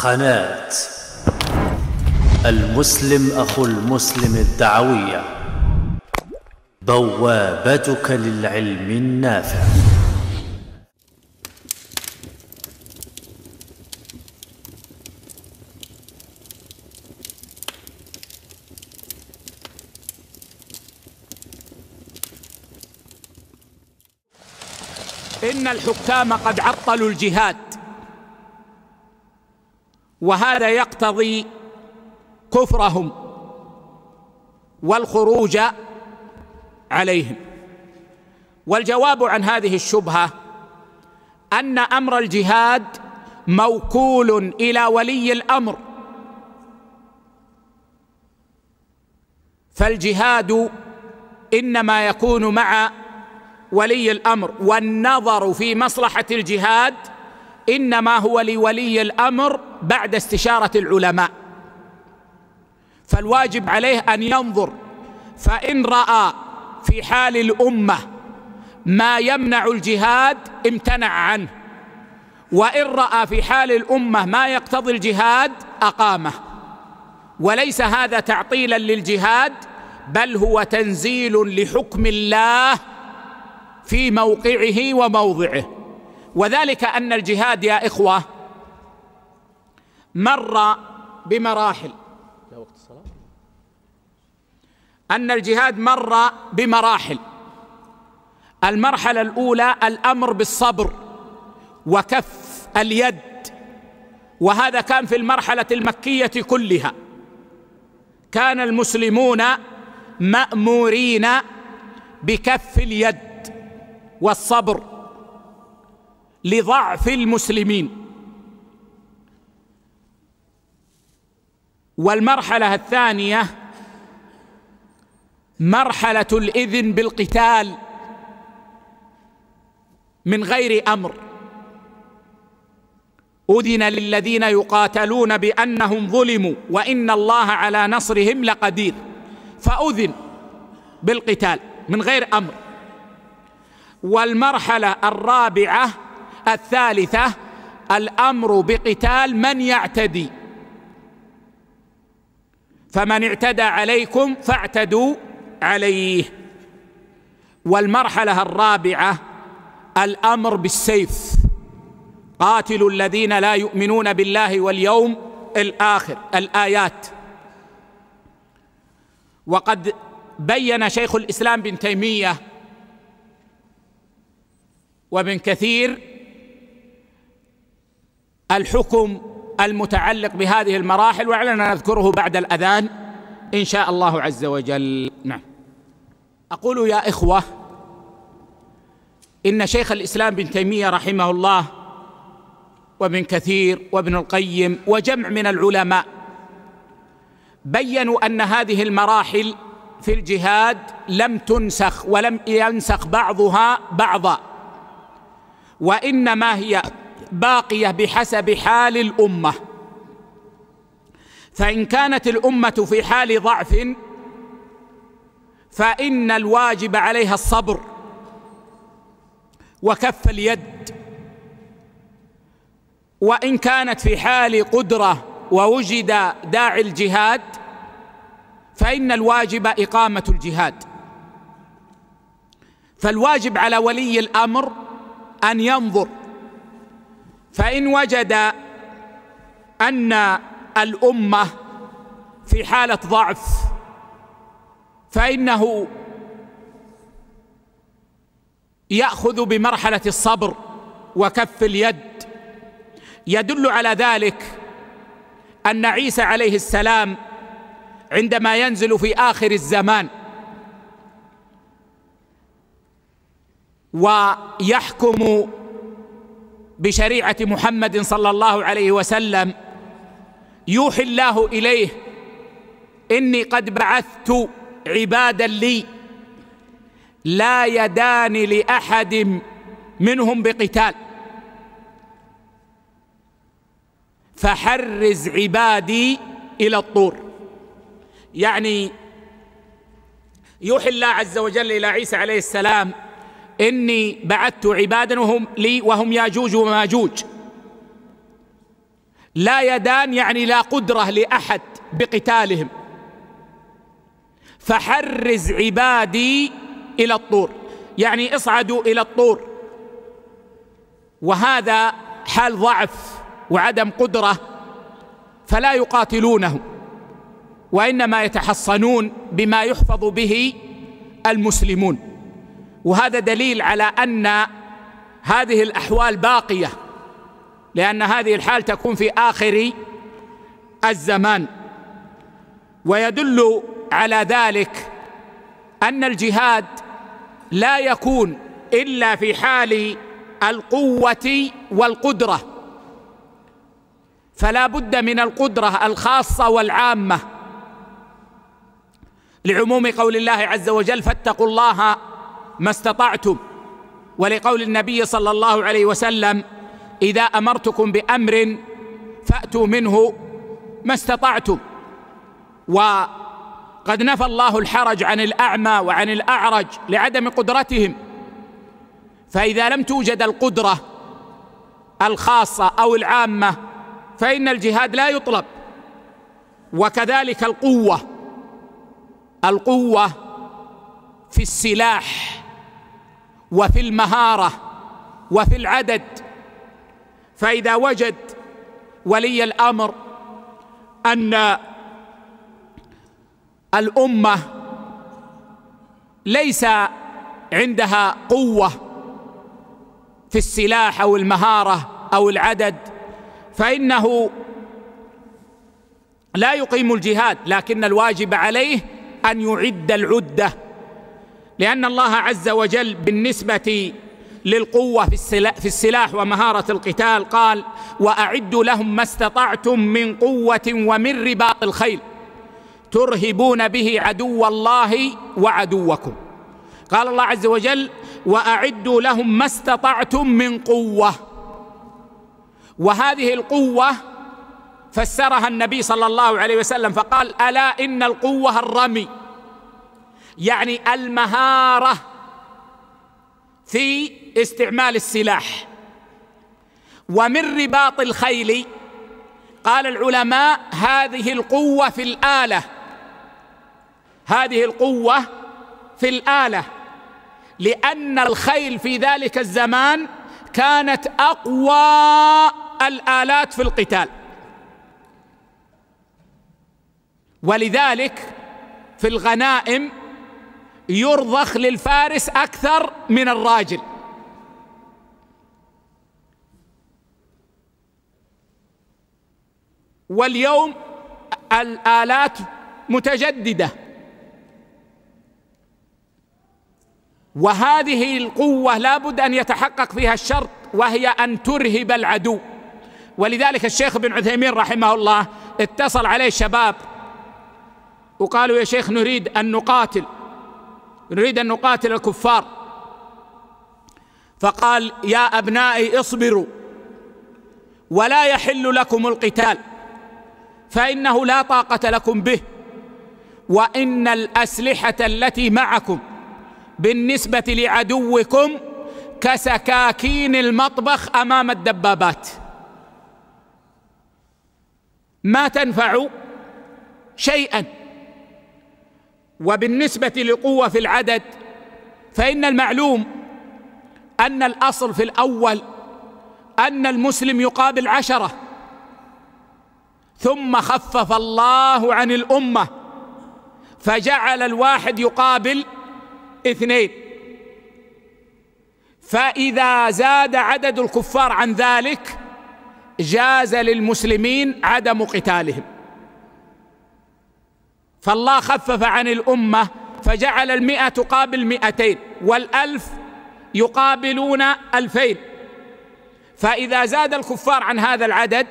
قناة المسلم أخو المسلم الدعوية بوابتك للعلم النافع إن الحكام قد عطلوا الجهاد وهذا يقتضي كفرهم والخروج عليهم والجواب عن هذه الشبهه ان امر الجهاد موكول الى ولي الامر فالجهاد انما يكون مع ولي الامر والنظر في مصلحه الجهاد انما هو لولي الامر بعد استشاره العلماء فالواجب عليه ان ينظر فان راى في حال الامه ما يمنع الجهاد امتنع عنه وان راى في حال الامه ما يقتضي الجهاد اقامه وليس هذا تعطيلا للجهاد بل هو تنزيل لحكم الله في موقعه وموضعه وذلك ان الجهاد يا اخوه مر بمراحل لا وقت الصلاه ان الجهاد مر بمراحل المرحله الاولى الامر بالصبر وكف اليد وهذا كان في المرحله المكيه كلها كان المسلمون مامورين بكف اليد والصبر لضعف المسلمين والمرحله الثانيه مرحله الاذن بالقتال من غير امر اذن للذين يقاتلون بانهم ظلموا وان الله على نصرهم لقدير فاذن بالقتال من غير امر والمرحله الرابعه الثالثه الامر بقتال من يعتدي فمن اعتدى عليكم فاعتدوا عليه والمرحله الرابعه الامر بالسيف قاتلوا الذين لا يؤمنون بالله واليوم الاخر الايات وقد بين شيخ الاسلام بن تيميه وابن كثير الحكم المتعلق بهذه المراحل وعلنا نذكره بعد الأذان إن شاء الله عز وجل نعم أقول يا إخوة إن شيخ الإسلام بن تيمية رحمه الله وابن كثير وابن القيم وجمع من العلماء بينوا أن هذه المراحل في الجهاد لم تنسخ ولم ينسخ بعضها بعضا وإنما هي باقيه بحسب حال الامه فان كانت الامه في حال ضعف فان الواجب عليها الصبر وكف اليد وان كانت في حال قدره ووجد داعي الجهاد فان الواجب اقامه الجهاد فالواجب على ولي الامر ان ينظر فإن وجد أن الأمة في حالة ضعف فإنه يأخذ بمرحلة الصبر وكف اليد يدل على ذلك أن عيسى عليه السلام عندما ينزل في آخر الزمان ويحكم بشريعه محمد صلى الله عليه وسلم يوحي الله اليه اني قد بعثت عبادا لي لا يدان لاحد منهم بقتال فحرز عبادي الى الطور يعني يوحي الله عز وجل الى عيسى عليه السلام إني بعثت عبادا وهم لي وهم ياجوج وماجوج لا يدان يعني لا قدرة لأحد بقتالهم فحرز عبادي إلى الطور يعني اصعدوا إلى الطور وهذا حال ضعف وعدم قدرة فلا يقاتلونه وإنما يتحصنون بما يحفظ به المسلمون وهذا دليل على ان هذه الاحوال باقيه لان هذه الحال تكون في اخر الزمان ويدل على ذلك ان الجهاد لا يكون الا في حال القوه والقدره فلا بد من القدره الخاصه والعامه لعموم قول الله عز وجل فاتقوا الله ما استطعتم ولقول النبي صلى الله عليه وسلم إذا أمرتكم بأمر فأتوا منه ما استطعتم وقد نفى الله الحرج عن الأعمى وعن الأعرج لعدم قدرتهم فإذا لم توجد القدرة الخاصة أو العامة فإن الجهاد لا يطلب وكذلك القوة القوة في السلاح وفي المهاره وفي العدد فاذا وجد ولي الامر ان الامه ليس عندها قوه في السلاح او المهاره او العدد فانه لا يقيم الجهاد لكن الواجب عليه ان يعد العده لأن الله عز وجل بالنسبة للقوة في السلاح ومهارة القتال قال وأعدوا لهم ما استطعتم من قوة ومن رباط الخيل ترهبون به عدو الله وعدوكم قال الله عز وجل وأعدوا لهم ما استطعتم من قوة وهذه القوة فسرها النبي صلى الله عليه وسلم فقال ألا إن القوة الرمي يعني المهاره في استعمال السلاح ومن رباط الخيل قال العلماء هذه القوه في الاله هذه القوه في الاله لان الخيل في ذلك الزمان كانت اقوى الالات في القتال ولذلك في الغنائم يرضخ للفارس أكثر من الراجل واليوم الآلات متجددة وهذه القوة لابد أن يتحقق فيها الشرط وهي أن ترهب العدو ولذلك الشيخ ابن عثيمين رحمه الله اتصل عليه شباب وقالوا يا شيخ نريد أن نقاتل نريد أن نقاتل الكفار فقال يا أبنائي اصبروا ولا يحل لكم القتال فإنه لا طاقة لكم به وإن الأسلحة التي معكم بالنسبة لعدوكم كسكاكين المطبخ أمام الدبابات ما تنفع شيئا وبالنسبة لقوه في العدد فإن المعلوم أن الأصل في الأول أن المسلم يقابل عشرة ثم خفف الله عن الأمة فجعل الواحد يقابل اثنين فإذا زاد عدد الكفار عن ذلك جاز للمسلمين عدم قتالهم فالله خفف عن الأمة فجعل المئة تقابل مئتين والألف يقابلون ألفين فإذا زاد الكفار عن هذا العدد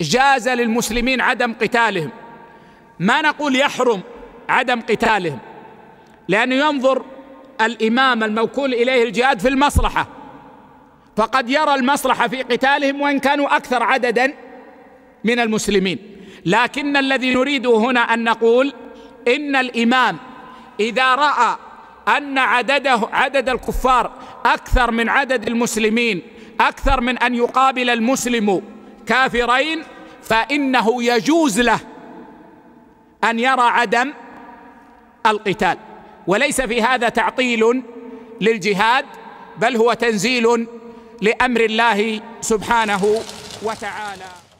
جاز للمسلمين عدم قتالهم ما نقول يحرم عدم قتالهم لأنه ينظر الإمام الموكول إليه الجهاد في المصلحة فقد يرى المصلحة في قتالهم وإن كانوا أكثر عددا من المسلمين لكن الذي نريده هنا أن نقول إن الإمام إذا رأى أن عدده عدد الكفار أكثر من عدد المسلمين أكثر من أن يقابل المسلم كافرين فإنه يجوز له أن يرى عدم القتال وليس في هذا تعطيل للجهاد بل هو تنزيل لأمر الله سبحانه وتعالى